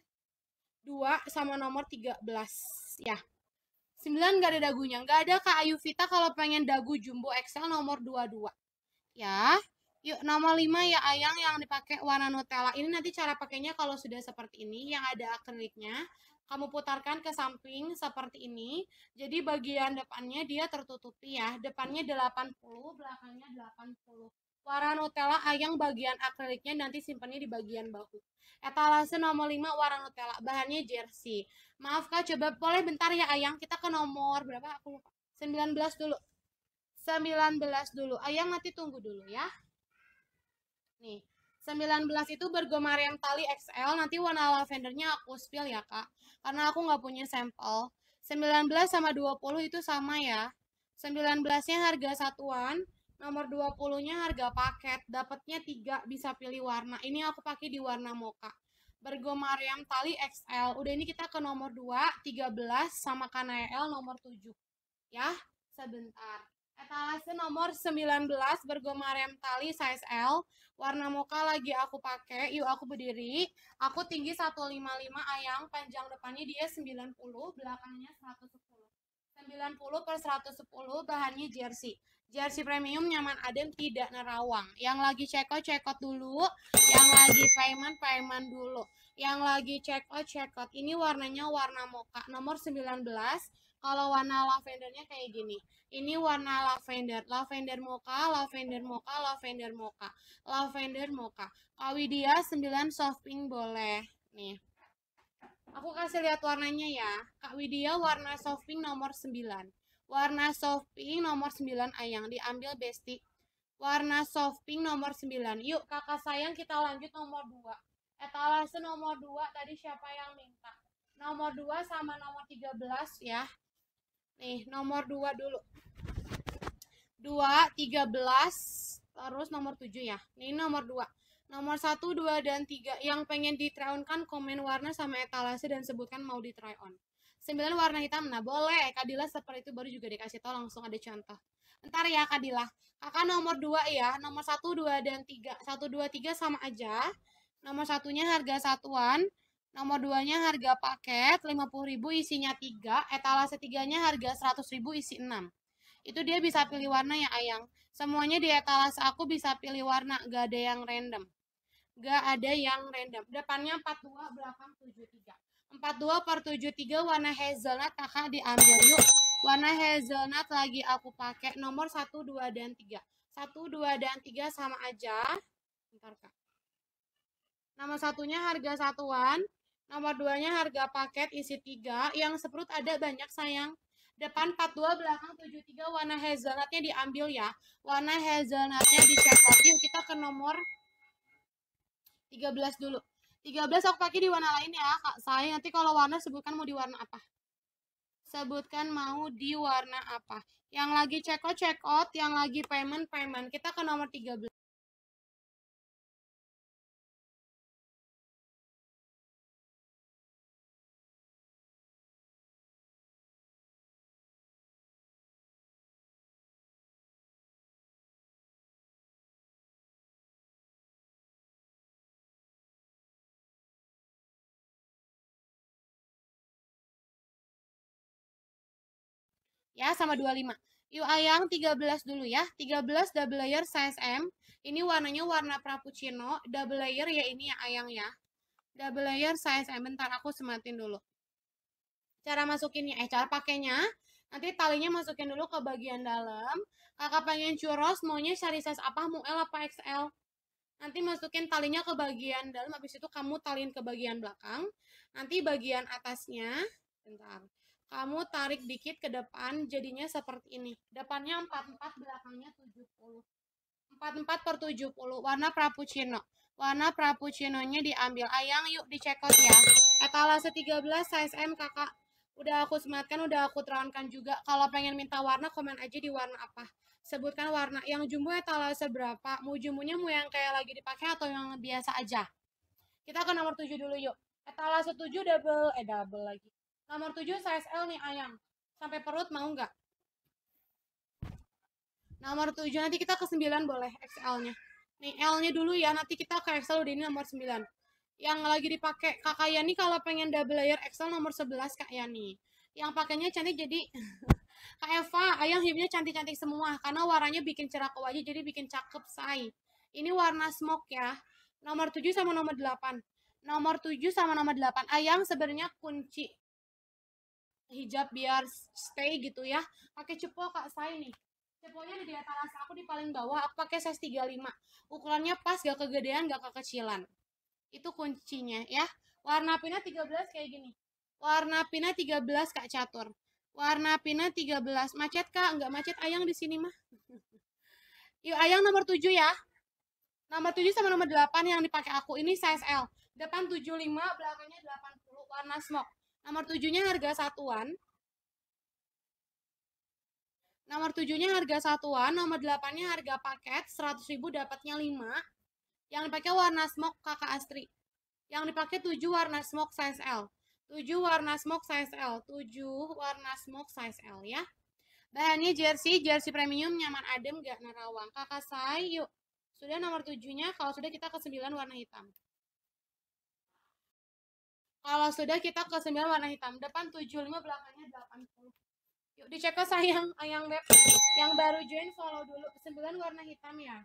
2 sama nomor 13 ya. 9 nggak ada dagunya. Nggak ada Kak Ayu Vita kalau pengen dagu jumbo XL nomor 22. Ya. Yuk, nomor 5 ya Ayang yang dipakai warna Nutella. Ini nanti cara pakainya kalau sudah seperti ini, yang ada akriliknya. Kamu putarkan ke samping seperti ini. Jadi bagian depannya dia tertutupi ya. Depannya 80, belakangnya 80 nutella ayang bagian akriliknya nanti simpannya di bagian bahu. Etalase nomor 5 nutella bahannya jersey. Maaf Kak, coba boleh bentar ya Ayang, kita ke nomor berapa aku lupa. 19 dulu. 19 dulu. Ayang nanti tunggu dulu ya. Nih, 19 itu yang tali XL, nanti warna lavendernya aku spill ya kak, karena aku nggak punya sampel. 19 sama 20 itu sama ya, 19 nya harga satuan, Nomor 20-nya harga paket, dapatnya 3, bisa pilih warna. Ini aku pakai di warna mocha. Mariam tali XL. Udah ini kita ke nomor 2, 13 sama L nomor 7. Ya, sebentar. Etalase nomor 19 Mariam tali size L. Warna mocha lagi aku pakai. Yuk aku berdiri. Aku tinggi 155 ayang, panjang depannya dia 90, belakangnya 110. 90 per 110 bahannya jersey jersey premium nyaman adem tidak nerawang yang lagi check out dulu yang lagi payment payment dulu yang lagi check out ini warnanya warna moka, nomor 19 kalau warna lavendernya kayak gini ini warna lavender lavender moka, lavender moka, lavender moka, lavender moka. Kawi dia 9 soft pink boleh nih aku kasih lihat warnanya ya Kak Widya warna soft pink nomor 9 Warna soft pink nomor 9 Ayang diambil Besti. Warna soft pink nomor 9. Yuk kakak sayang kita lanjut nomor 2. Etalase nomor 2 tadi siapa yang minta? Nomor 2 sama nomor 13 ya. Nih, nomor 2 dulu. 2, 13, terus nomor 7 ya. Ini nomor 2. Nomor 1, 2, dan 3 yang pengen di try on kan komen warna sama etalase dan sebutkan mau di try on sembilan warna hitam. Nah, boleh. Kadila seperti itu baru juga dikasih tahu langsung ada contoh. Ntar ya Kadila. Kakak nomor dua ya. Nomor satu dua dan tiga. satu dua tiga sama aja. Nomor satunya harga satuan. Nomor duanya harga paket lima puluh ribu isinya tiga. Etalase tiganya harga seratus ribu isi enam. Itu dia bisa pilih warna ya Ayang. Semuanya di etalase aku bisa pilih warna. Gak ada yang random. Gak ada yang random. Depannya empat dua belakang tujuh tiga. 42 per 73 warna hazelnut kakak diambil yuk. Warna hazelnut lagi aku pakai nomor 1, 2, dan 3. 1, 2, dan 3 sama aja. Bentar kak. Nomor satunya harga satuan. Nomor duanya harga paket isi 3. Yang seperut ada banyak sayang. Depan 42, belakang 73 warna hazelnutnya diambil ya. Warna hazelnutnya dicek Yuk kita ke nomor 13 dulu. 13 aku pakai di warna lain ya kak saya nanti kalau warna sebutkan mau di warna apa sebutkan mau di warna apa yang lagi check out check out yang lagi payment payment kita ke nomor 13 ya sama 25. Yuk Ayang 13 dulu ya. 13 double layer size M. Ini warnanya warna Frappuccino. Double layer ya ini ya Ayang ya. Double layer size M. Bentar aku sematin dulu. Cara masukinnya, eh cara pakainya. Nanti talinya masukin dulu ke bagian dalam. Kakak pengen curos, maunya cari size apa? Mau L apa XL? Nanti masukin talinya ke bagian dalam, habis itu kamu talin ke bagian belakang. Nanti bagian atasnya, bentar kamu tarik dikit ke depan jadinya seperti ini depannya 44 belakangnya 70 44 per 70 warna Cino. warna Cino-nya diambil ayang yuk dicekot ya etalase 13 size M kakak udah aku sematkan udah aku terangkan juga kalau pengen minta warna komen aja di warna apa sebutkan warna yang jumbo etalase berapa mau jumbonya mau yang kayak lagi dipakai atau yang biasa aja kita ke nomor 7 dulu yuk etalase 7 double eh double lagi Nomor 7 size L nih ayam. Sampai perut mau nggak? Nomor 7 nanti kita ke 9 boleh XL-nya. Nih L-nya dulu ya, nanti kita ke XL udah ini nomor 9. Yang lagi dipakai Kak Yani kalau pengen double layer XL nomor 11 Kak Yani. Yang pakainya cantik jadi Kak Eva, ayam hipnya cantik-cantik semua karena warnanya bikin cerah ke wajah jadi bikin cakep say. Ini warna smoke ya. Nomor 7 sama nomor 8. Nomor 7 sama nomor 8. Ayam sebenarnya kunci hijab biar stay gitu ya pakai cepol kak saya nih cepolnya di atas aku di paling bawah aku pakai size 35 ukurannya pas gak kegedean gak kekecilan itu kuncinya ya warna pina 13 kayak gini warna pina 13 kak catur warna pina 13 macet kak nggak macet ayang di sini mah yuk ayang nomor 7 ya nomor 7 sama nomor 8 yang dipakai aku ini size L depan 75 belakangnya 80 warna smoke Nomor tujuhnya harga satuan. Nomor tujuhnya harga satuan, nomor delapannya harga paket, 100 ribu dapatnya 5. Yang dipakai warna smoke kakak Astri. Yang dipakai 7 warna smoke size L. 7 warna smoke size L. 7 warna smoke size L ya. Bahannya jersey, jersey premium, nyaman adem, gak nerawang. Kakak saya, yuk. Sudah nomor tujuhnya, kalau sudah kita ke 9 warna hitam. Kalau sudah kita ke 9 warna hitam. Depan 75, belakangnya 80. Yuk dicek ke sayang yang web yang baru join follow dulu 9 warna hitam ya.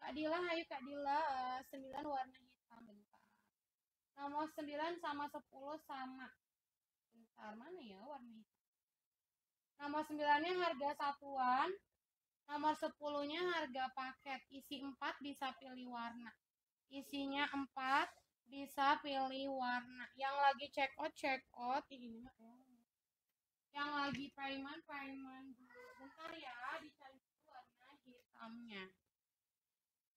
Kak Dila, ayo Kak Dila, 9 eh, warna hitam bentar. Nomor 9 sama 10 sama. Bentar, mana ya warna hitam? Nomor 9-nya harga satuan, nomor 10-nya harga paket. Isi 4 bisa pilih warna. Isinya 4, bisa pilih warna yang lagi check out check out ini yang lagi priman priman bentar ya dicari dulu warna hitamnya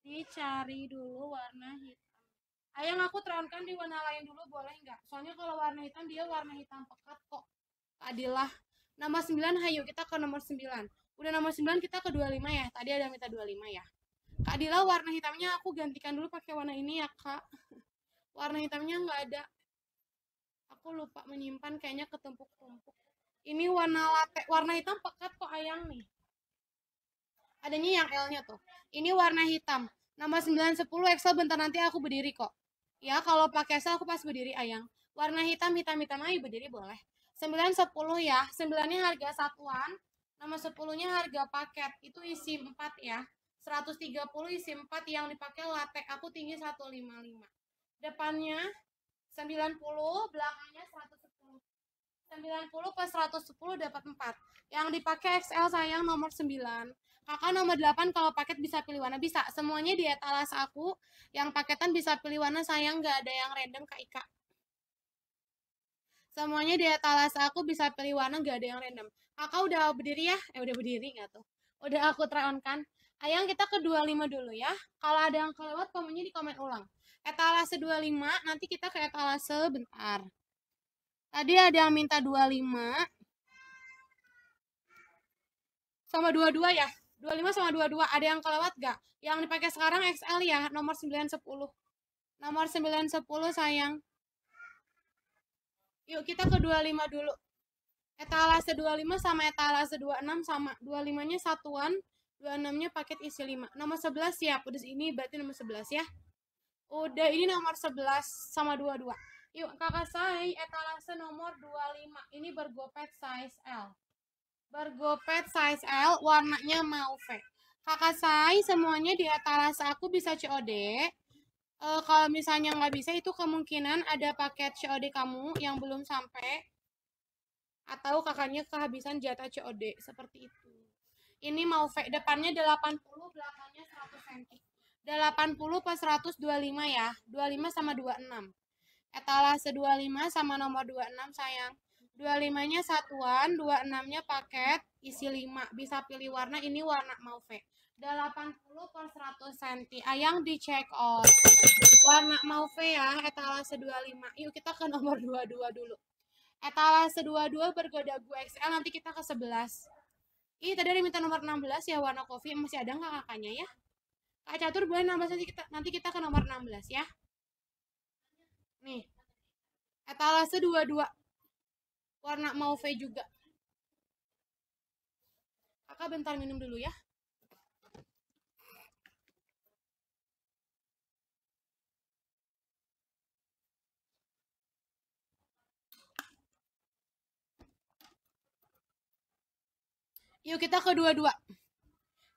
dicari dulu warna hitam ayang aku terangkan di warna lain dulu boleh nggak soalnya kalau warna hitam dia warna hitam pekat kok adilah nomor 9 hayu kita ke nomor 9 udah nomor 9 kita ke 25 ya tadi ada minta 25 ya Kak Dila warna hitamnya aku gantikan dulu pakai warna ini ya Kak warna hitamnya nggak ada aku lupa menyimpan kayaknya ketumpuk-tumpuk ini warna latte warna hitam pekat kok ayang nih adanya yang L-nya tuh ini warna hitam nama 910 Excel bentar nanti aku berdiri kok ya kalau pakai Excel aku pas berdiri ayang warna hitam hitam hitam ayo berdiri boleh 910 ya 9 harga satuan nama 10 nya harga paket itu isi 4 ya 130 isi 4 yang dipakai latte aku tinggi 155 depannya 90, belakangnya 110. 90 plus 110 dapat 4. Yang dipakai XL sayang nomor 9. Kakak nomor 8 kalau paket bisa pilih warna bisa. Semuanya di talas aku. Yang paketan bisa pilih warna sayang nggak ada yang random Kak Ika. Semuanya di talas aku bisa pilih warna nggak ada yang random. Kakak udah berdiri ya? Eh udah berdiri nggak tuh? Udah aku try on kan? Ayang kita ke 25 dulu ya. Kalau ada yang kelewat komennya di komen ulang etalase 25 nanti kita ke etalase bentar tadi ada yang minta 25 sama 22 ya 25 sama 22 ada yang kelewat gak? yang dipakai sekarang XL ya nomor 910 nomor 910 sayang yuk kita ke 25 dulu etalase 25 sama etalase 26 sama 25 nya satuan 26 nya paket isi 5 nomor 11 siap udah ini berarti nomor 11 ya Udah ini nomor 11 sama 22. Yuk, kakak saya etalase nomor 25. Ini bergopet size L. Bergopet size L, warnanya mauve. Kakak saya semuanya di etalase aku bisa COD. E, kalau misalnya nggak bisa, itu kemungkinan ada paket COD kamu yang belum sampai. Atau kakaknya kehabisan jatah COD, seperti itu. Ini mauve, depannya 80, belakangnya 100 cm. 80 per 125 ya. 25 sama 26. Etalase 25 sama nomor 26 sayang. 25-nya satuan, 26-nya paket, isi 5. Bisa pilih warna, ini warna mauve. 80 per 100 cm. Ayang di check out. Warna mauve ya, etalase 25. Yuk kita ke nomor 22 dulu. Etalase 22 bergoda bergodagu XL, nanti kita ke 11. Ih, tadi ada minta nomor 16 ya, warna kopi. Masih ada nggak kakaknya ya? Kak Catur boleh nambah nanti kita nanti kita ke nomor 16 ya. Nih. Etalase 22. Warna mauve juga. Kakak bentar minum dulu ya. Yuk kita ke dua-dua.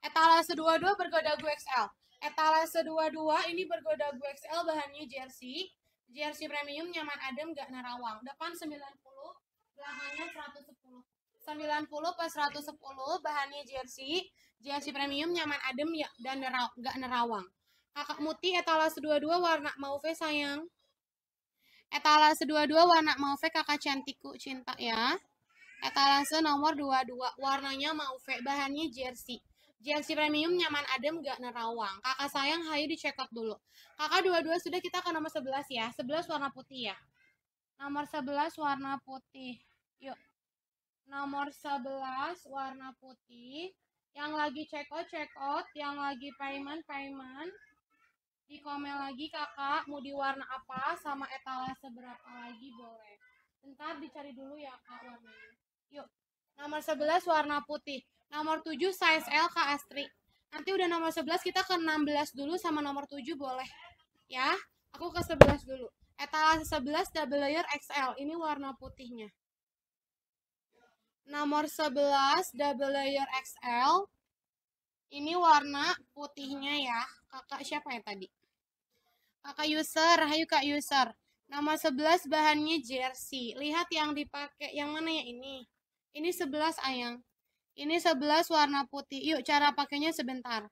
Etalase 22 bergoda gue XL. Etalase 22 ini bergoda gue XL bahannya jersey. Jersey premium nyaman adem gak narawang. Depan 90, belakangnya 110. 90 plus 110 bahannya jersey. Jersey premium nyaman adem ya dan neraw gak nerawang. Kakak Muti etalase 22 warna mauve sayang. Etalase 22 warna mauve kakak cantikku cinta ya. Etalase nomor 22 warnanya mauve bahannya jersey. GFC Premium nyaman adem gak nerawang. Kakak sayang hayu di check out dulu. Kakak dua-dua sudah kita ke nomor 11 ya. 11 warna putih ya. Nomor 11 warna putih. Yuk. Nomor 11 warna putih. Yang lagi check out, check out. Yang lagi payment, payment. Di komen lagi kakak mau di warna apa sama etalase berapa lagi boleh. Bentar dicari dulu ya kak warnanya. Yuk. Nomor 11 warna putih. Nomor 7 size L Kak Astri. Nanti udah nomor 11 kita ke 16 dulu sama nomor 7 boleh. Ya, aku ke 11 dulu. Etalase 11 double layer XL. Ini warna putihnya. Nomor 11 double layer XL. Ini warna putihnya ya. Kakak siapa ya tadi? Kakak user, hayu Kak user. Nomor 11 bahannya jersey. Lihat yang dipakai, yang mana ya ini? Ini 11 ayang. Ini 11 warna putih. Yuk cara pakainya sebentar.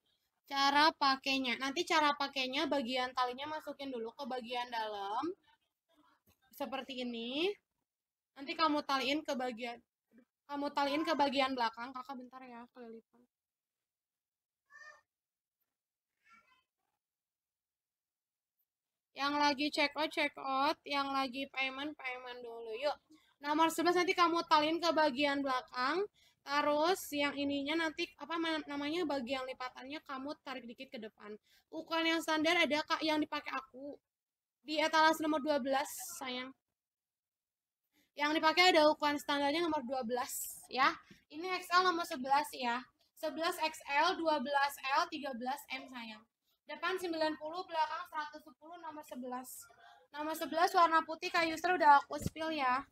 Cara pakainya. Nanti cara pakainya bagian talinya masukin dulu ke bagian dalam. Seperti ini. Nanti kamu taliin ke bagian kamu taliin ke bagian belakang. Kakak bentar ya, kelilipan. yang lagi check out check out, yang lagi payment payment dulu. Yuk. Nomor 11 nanti kamu talin ke bagian belakang, Terus yang ininya nanti apa namanya bagian lipatannya kamu tarik dikit ke depan. Ukuran yang standar ada kak yang dipakai aku di etalase nomor 12 sayang. Yang dipakai ada ukuran standarnya nomor 12 ya. Ini XL nomor 11 ya. 11 XL, 12 L, 13 M sayang. Depan 90, belakang 110 nomor 11. Nomor 11 warna putih kayu udah aku spill ya.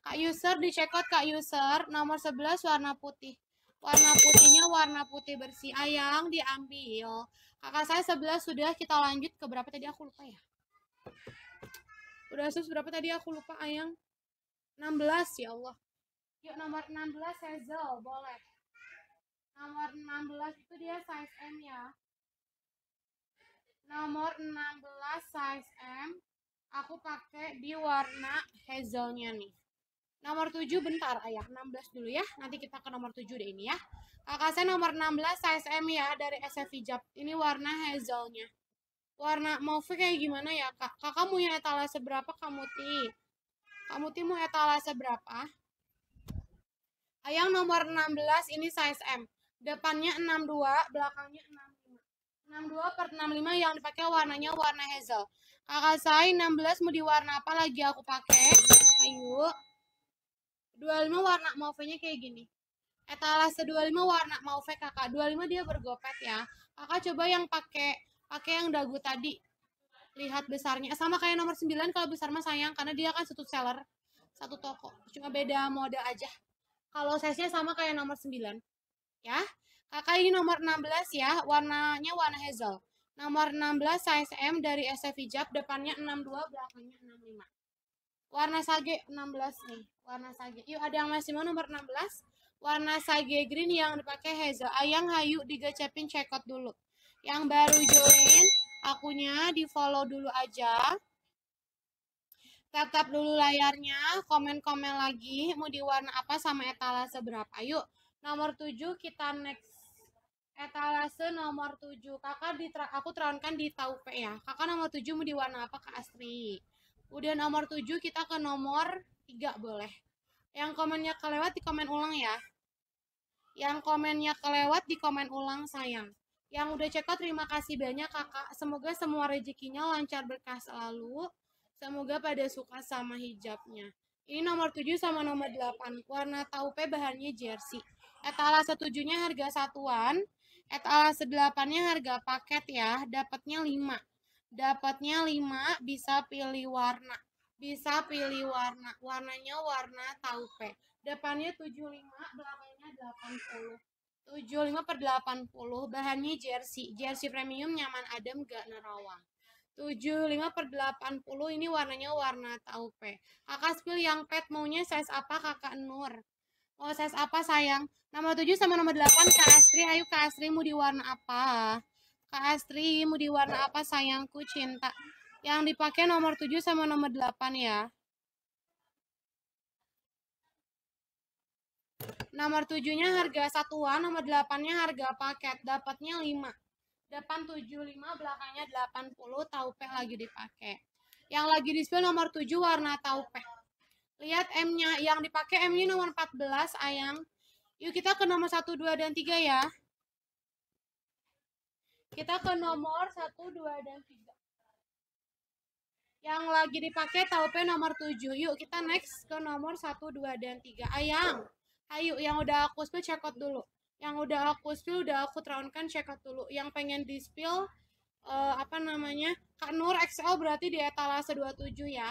Kak User di Kak User nomor 11 warna putih. Warna putihnya warna putih bersih. Ayang diambil. Kakak saya 11 sudah kita lanjut ke berapa tadi aku lupa ya. Udah sus berapa tadi aku lupa Ayang. 16 ya Allah. Yuk nomor 16 Hazel boleh. Nomor 16 itu dia size M ya. Nomor 16 size M aku pakai di warna hazelnya nih. Nomor 7 bentar ayah, 16 ya, dulu ya. Nanti kita ke nomor 7 deh ini ya. Kakak saya nomor 16 size M ya dari SF Hijab. Ini warna hazelnya. Warna mauve kayak gimana ya kak? Kakak mau yang etalase berapa kamu ti? Kamu ti mau etalase berapa? Ayang nomor 16 ini size M. Depannya 62, belakangnya 65. 62 per 65 yang dipakai warnanya warna hazel. Kakak saya 16 mau di warna apa lagi aku pakai? Ayo. 25 warna mauve-nya kayak gini. Etalase 25 warna mauve kakak. 25 dia bergopet ya. Kakak coba yang pakai pakai yang dagu tadi. Lihat besarnya. Sama kayak nomor 9 kalau besar mah sayang karena dia kan satu seller. Satu toko. Cuma beda mode aja. Kalau size-nya sama kayak nomor 9. Ya. Kakak ini nomor 16 ya. Warnanya warna hazel. Nomor 16 size M dari SF Hijab. Depannya 62, belakangnya 65 warna sage 16 nih warna sage yuk ada yang masih mau nomor 16 warna sage green yang dipakai Hazel ayang hayu digecepin checkout dulu yang baru join akunya di follow dulu aja tap tap dulu layarnya komen komen lagi mau di warna apa sama etalase berapa yuk nomor 7 kita next etalase nomor 7 kakak di aku terangkan di taupe ya kakak nomor 7 mau di warna apa kak Astri Udah nomor 7 kita ke nomor 3 boleh. Yang komennya kelewat di komen ulang ya. Yang komennya kelewat di komen ulang sayang. Yang udah cekot terima kasih banyak kakak. Semoga semua rezekinya lancar berkah selalu. Semoga pada suka sama hijabnya. Ini nomor 7 sama nomor 8. Warna taupe bahannya jersey. Etalase 7 harga satuan. Etalase 8 harga paket ya. Dapatnya 5. Dapatnya 5, bisa pilih warna. Bisa pilih warna. Warnanya warna taupe. Depannya 75, belakangnya 80. 75 per 80 bahannya jersey jersey premium nyaman adem gak nerawang 75 per 80 ini warnanya warna taupe kakak spill yang pet maunya size apa kakak Nur oh, size apa sayang nomor 7 sama nomor 8 kak Asri ayo kak Asri mau di warna apa Kak Astri, mau di warna apa sayangku cinta? Yang dipakai nomor 7 sama nomor 8 ya. Nomor 7-nya harga satuan, nomor 8-nya harga paket. Dapatnya 5. Depan 75, belakangnya 80, taupe lagi dipakai. Yang lagi display nomor 7 warna taupe. Lihat M-nya, yang dipakai M-nya nomor 14, Ayang. Yuk kita ke nomor 1, 2, dan 3 ya. Kita ke nomor 1, 2, dan 3. Yang lagi dipakai taupe nomor 7. Yuk kita next ke nomor 1, 2, dan 3. Ayang, ayo yang udah aku spill check out dulu. Yang udah aku spill udah aku traunkan check out dulu. Yang pengen di spill uh, eh, apa namanya? Kak Nur XL berarti di etalase 27 ya.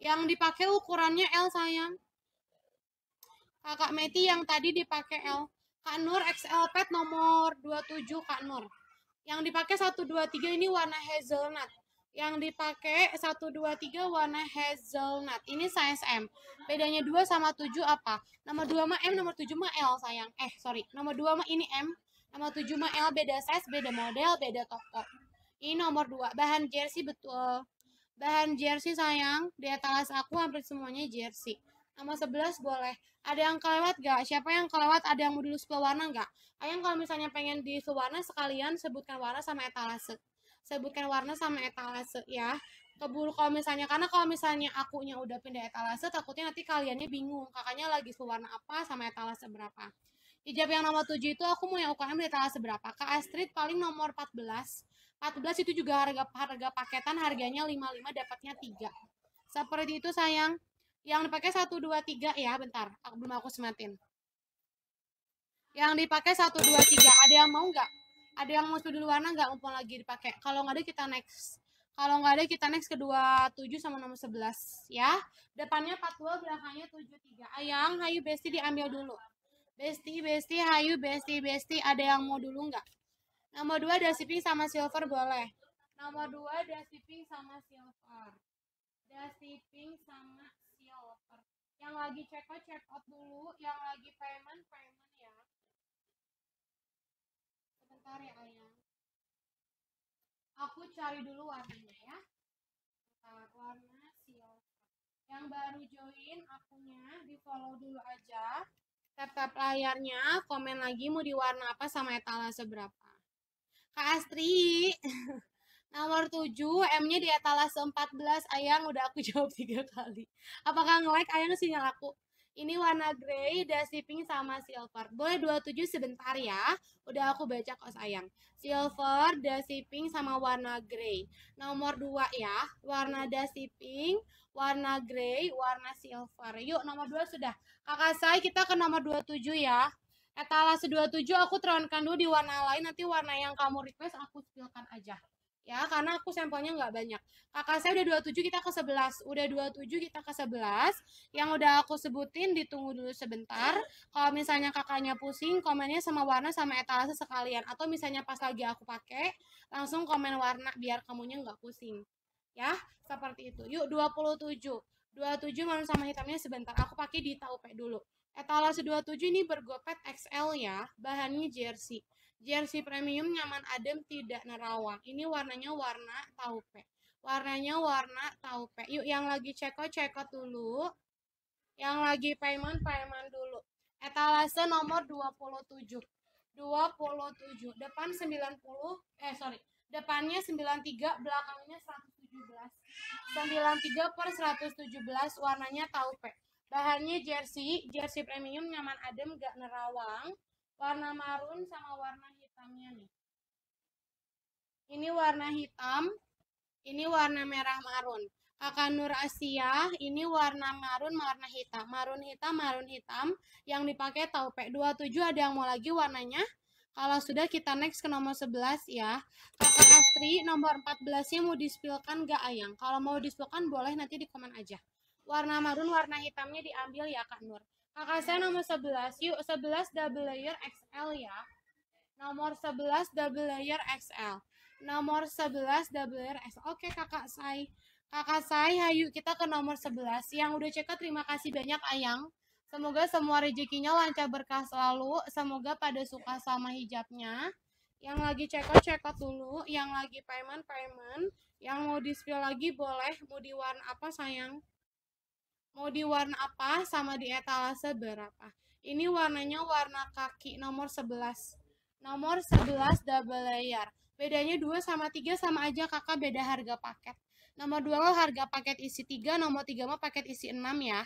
Yang dipakai ukurannya L sayang kakak Meti yang tadi dipakai L. Kak Nur XL Pet nomor 27 Kak Nur. Yang dipakai 123 ini warna hazelnut. Yang dipakai 123 warna hazelnut. Ini size M. Bedanya 2 sama 7 apa? Nomor 2 mah M, nomor 7 mah L sayang. Eh, sorry. Nomor 2 mah ini M, nomor 7 mah L beda size, beda model, beda toko. Ini nomor 2. Bahan jersey betul. Bahan jersey sayang, di atas aku hampir semuanya jersey sama 11 boleh. Ada yang kelewat gak? Siapa yang kelewat? Ada yang mau dulu 10 warna gak? Ayang kalau misalnya pengen di warna sekalian sebutkan warna sama etalase. Sebutkan warna sama etalase ya. Keburu kalau misalnya, karena kalau misalnya akunya udah pindah etalase, takutnya nanti kaliannya bingung. Kakaknya lagi sewarna apa sama etalase berapa. Hijab yang nomor 7 itu aku mau yang ukuran di etalase berapa. Kak Astrid paling nomor 14. 14 itu juga harga harga paketan harganya 55 dapatnya 3. Seperti itu sayang. Yang dipakai 1, 2, 3 ya, bentar. Aku, belum aku sematin. Yang dipakai 1, 2, 3. Ada yang mau nggak? Ada yang mau studi warna nggak? Mumpung lagi dipakai. Kalau nggak ada kita next. Kalau nggak ada kita next ke 27 sama nomor 11 ya. Depannya 42, belakangnya 73. Ayang, hayu besti diambil dulu. Besti, besti, hayu, besti, besti. Ada yang mau dulu nggak? Nomor 2 dasi pink sama silver boleh. Nomor 2 dasi pink sama silver. Dasi pink sama yang lagi check out check out dulu yang lagi payment payment ya sebentar ya ayang aku cari dulu warnanya ya Bentar, warna silver yang baru join akunya di follow dulu aja tap tap layarnya komen lagi mau di warna apa sama etalase berapa kak Astri Nomor 7, M-nya di etalase 14. Ayang udah aku jawab tiga kali. Apakah nge-like Ayang sinyal aku? Ini warna grey, dasi pink sama silver. Boleh 27 sebentar ya. Udah aku baca kok sayang. Silver, dasi pink sama warna grey. Nomor 2 ya. Warna dusty pink, warna grey, warna silver. Yuk nomor 2 sudah. Kakak saya kita ke nomor 27 ya etalase 27 aku terangkan dulu di warna lain nanti warna yang kamu request aku spillkan aja ya karena aku sampelnya nggak banyak kakak saya udah 27 kita ke 11 udah 27 kita ke 11 yang udah aku sebutin ditunggu dulu sebentar kalau misalnya kakaknya pusing komennya sama warna sama etalase sekalian atau misalnya pas lagi aku pakai langsung komen warna biar kamunya nggak pusing ya seperti itu yuk 27 27 malam sama hitamnya sebentar aku pakai di taupe dulu etalase 27 ini bergopet XL ya bahannya jersey Jersey premium nyaman adem tidak nerawang. Ini warnanya warna taupe. Warnanya warna taupe. Yuk yang lagi ceko cekot dulu. Yang lagi payment payment dulu. Etalase nomor 27. 27. Depan 90 eh sorry. Depannya 93, belakangnya 117. 93 per 117 warnanya taupe. Bahannya jersey, jersey premium nyaman adem gak nerawang warna marun sama warna hitamnya nih. Ini warna hitam, ini warna merah marun. Kakak Nur Asia, ini warna marun, warna hitam. Marun hitam, marun hitam yang dipakai taupe. 27 ada yang mau lagi warnanya? Kalau sudah kita next ke nomor 11 ya. Kakak Astri nomor 14-nya mau dispilkan gak Ayang? Kalau mau dispilkan boleh nanti di komen aja. Warna marun, warna hitamnya diambil ya Kak Nur. Kakak saya nomor 11. Yuk, 11 double layer XL ya. Nomor 11 double layer XL. Nomor 11 double layer XL. Oke, Kakak saya. Kakak saya, hayu ya, kita ke nomor 11. Yang udah cekat, terima kasih banyak Ayang. Semoga semua rezekinya lancar berkah selalu. Semoga pada suka sama hijabnya. Yang lagi cekot, cekot dulu. Yang lagi payment, payment. Yang mau display lagi boleh. Mau di warna apa sayang? Mau di warna apa sama di etalase berapa. Ini warnanya warna kaki nomor 11. Nomor 11 double layer. Bedanya 2 sama 3 sama aja kakak beda harga paket. Nomor 2 lo harga paket isi 3, nomor 3 mah paket isi 6 ya.